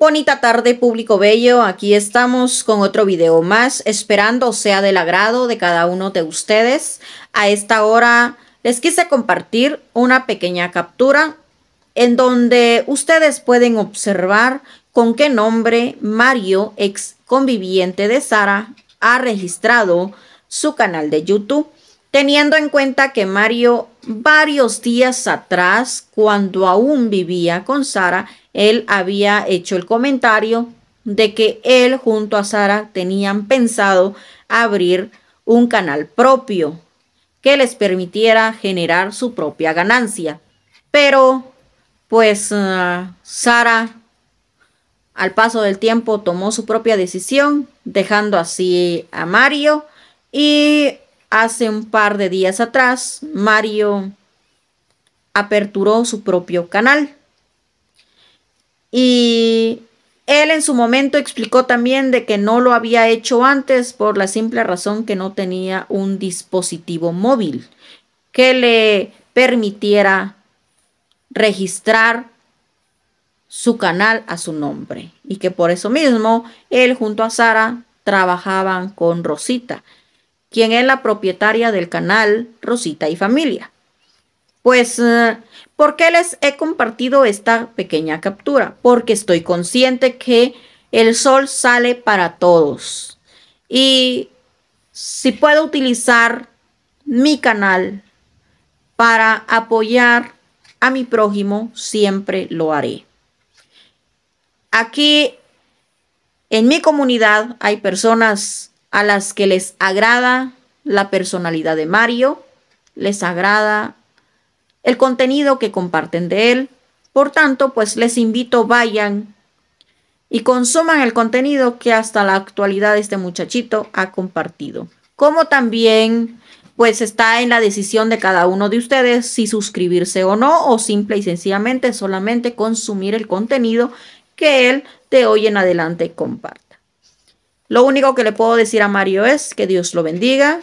Bonita tarde, público bello. Aquí estamos con otro video más, esperando sea del agrado de cada uno de ustedes. A esta hora les quise compartir una pequeña captura en donde ustedes pueden observar con qué nombre Mario, ex conviviente de Sara, ha registrado su canal de YouTube teniendo en cuenta que Mario varios días atrás, cuando aún vivía con Sara, él había hecho el comentario de que él junto a Sara tenían pensado abrir un canal propio que les permitiera generar su propia ganancia. Pero, pues, eh, Sara al paso del tiempo tomó su propia decisión, dejando así a Mario y hace un par de días atrás, Mario aperturó su propio canal. Y él en su momento explicó también de que no lo había hecho antes por la simple razón que no tenía un dispositivo móvil que le permitiera registrar su canal a su nombre y que por eso mismo él junto a Sara trabajaban con Rosita quien es la propietaria del canal Rosita y Familia. Pues, eh, ¿por qué les he compartido esta pequeña captura? Porque estoy consciente que el sol sale para todos. Y si puedo utilizar mi canal para apoyar a mi prójimo, siempre lo haré. Aquí en mi comunidad hay personas a las que les agrada la personalidad de Mario, les agrada el contenido que comparten de él. Por tanto, pues les invito, vayan y consuman el contenido que hasta la actualidad este muchachito ha compartido. Como también, pues está en la decisión de cada uno de ustedes si suscribirse o no, o simple y sencillamente solamente consumir el contenido que él de hoy en adelante comparte. Lo único que le puedo decir a Mario es que Dios lo bendiga,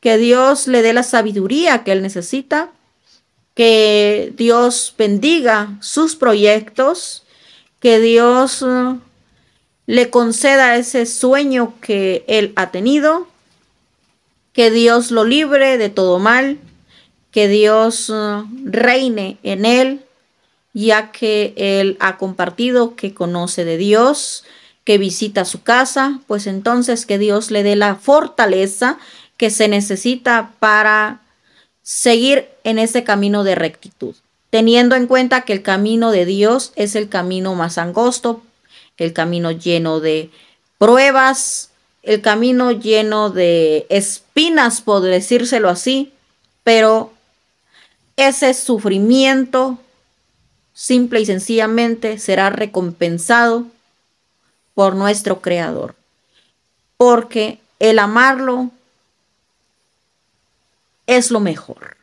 que Dios le dé la sabiduría que él necesita, que Dios bendiga sus proyectos, que Dios uh, le conceda ese sueño que él ha tenido, que Dios lo libre de todo mal, que Dios uh, reine en él, ya que él ha compartido que conoce de Dios, que visita su casa, pues entonces que Dios le dé la fortaleza que se necesita para seguir en ese camino de rectitud, teniendo en cuenta que el camino de Dios es el camino más angosto, el camino lleno de pruebas, el camino lleno de espinas, por decírselo así, pero ese sufrimiento simple y sencillamente será recompensado por nuestro Creador. Porque el amarlo es lo mejor.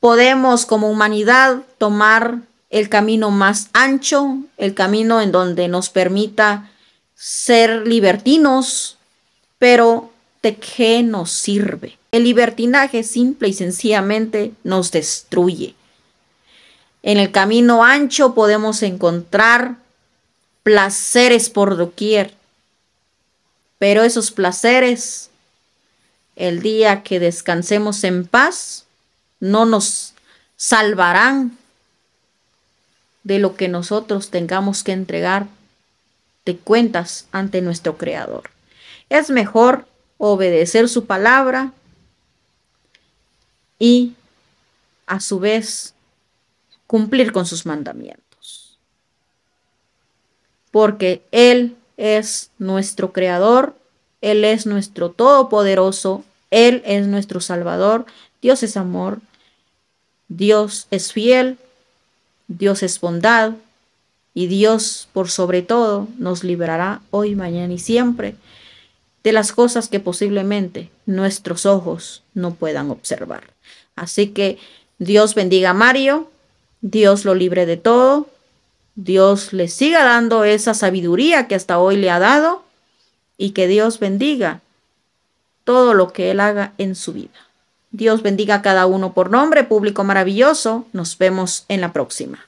Podemos como humanidad tomar el camino más ancho, el camino en donde nos permita ser libertinos, pero ¿de qué nos sirve? El libertinaje simple y sencillamente nos destruye. En el camino ancho podemos encontrar placeres por doquier. Pero esos placeres, el día que descansemos en paz, no nos salvarán de lo que nosotros tengamos que entregar de cuentas ante nuestro Creador. Es mejor obedecer su palabra y a su vez cumplir con sus mandamientos porque Él es nuestro Creador, Él es nuestro Todopoderoso, Él es nuestro Salvador, Dios es amor, Dios es fiel, Dios es bondad, y Dios, por sobre todo, nos librará hoy, mañana y siempre de las cosas que posiblemente nuestros ojos no puedan observar. Así que Dios bendiga a Mario, Dios lo libre de todo, Dios le siga dando esa sabiduría que hasta hoy le ha dado y que Dios bendiga todo lo que Él haga en su vida. Dios bendiga a cada uno por nombre, público maravilloso. Nos vemos en la próxima.